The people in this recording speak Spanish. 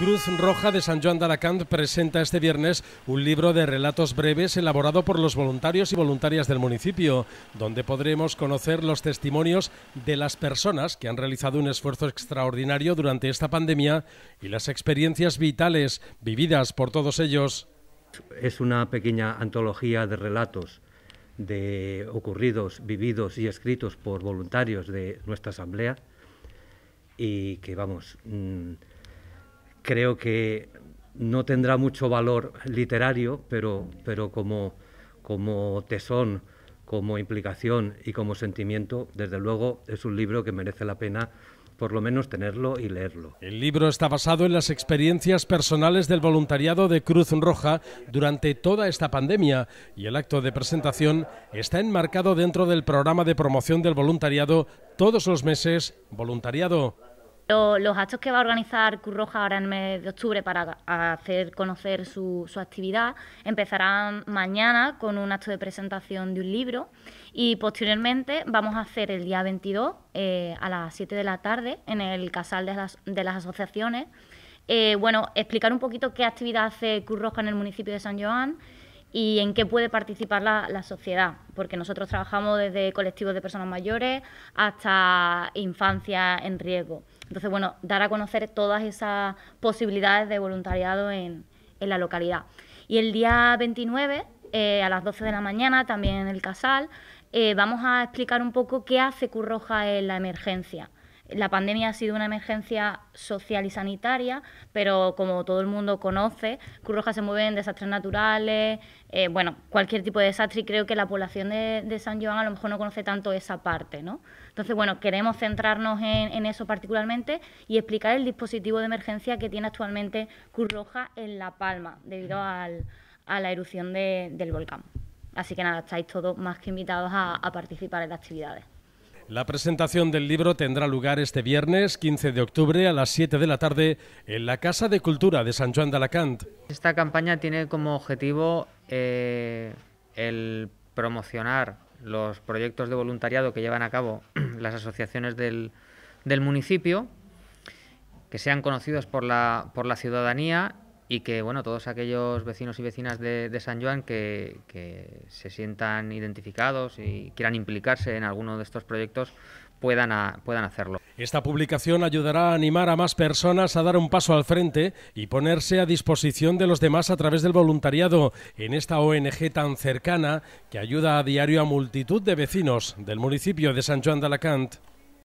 Cruz Roja de San Juan de Alacant presenta este viernes un libro de relatos breves elaborado por los voluntarios y voluntarias del municipio, donde podremos conocer los testimonios de las personas que han realizado un esfuerzo extraordinario durante esta pandemia y las experiencias vitales vividas por todos ellos. Es una pequeña antología de relatos de ocurridos, vividos y escritos por voluntarios de nuestra asamblea y que vamos mm, creo que no tendrá mucho valor literario, pero, pero como, como tesón, como implicación y como sentimiento, desde luego es un libro que merece la pena por lo menos tenerlo y leerlo. El libro está basado en las experiencias personales del voluntariado de Cruz Roja durante toda esta pandemia y el acto de presentación está enmarcado dentro del programa de promoción del voluntariado todos los meses Voluntariado los actos que va a organizar Curroja ahora en el mes de octubre para hacer conocer su, actividad empezarán mañana con un acto de presentación de un libro y posteriormente vamos a hacer el día 22 eh, a las 7 de la tarde en el Casal de las, Asociaciones. Eh, bueno, explicar un poquito qué actividad hace Curroja en el municipio de San Joan y en qué puede participar la, sociedad, porque nosotros trabajamos desde colectivos de personas mayores hasta infancia en riesgo. Entonces, bueno, dar a conocer todas esas posibilidades de voluntariado en, en la localidad. Y el día 29, eh, a las 12 de la mañana, también en el Casal, eh, vamos a explicar un poco qué hace Curroja en la emergencia. La pandemia ha sido una emergencia social y sanitaria, pero como todo el mundo conoce, Curroja Roja se mueve en desastres naturales, eh, bueno, cualquier tipo de desastre y creo que la población de, San Joan a lo mejor no conoce tanto esa parte, ¿no? Entonces, bueno, queremos centrarnos en, eso particularmente y explicar el dispositivo de emergencia que tiene actualmente Curroja en La Palma debido a la erupción del volcán. Así que nada, estáis todos más que invitados a participar en las actividades. La presentación del libro tendrá lugar este viernes 15 de octubre a las 7 de la tarde en la Casa de Cultura de San Juan de Alacant. Esta campaña tiene como objetivo eh, el promocionar los proyectos de voluntariado que llevan a cabo las asociaciones del, municipio, que sean conocidos por la ciudadanía y que bueno todos aquellos vecinos y vecinas de, San Juan que, se sientan identificados y quieran implicarse en alguno de estos proyectos puedan, puedan hacerlo. Esta publicación ayudará a animar a más personas a dar un paso al frente y ponerse a disposición de los demás a través del voluntariado en esta ONG tan cercana que ayuda a diario a multitud de vecinos del municipio de San Juan de Alacant.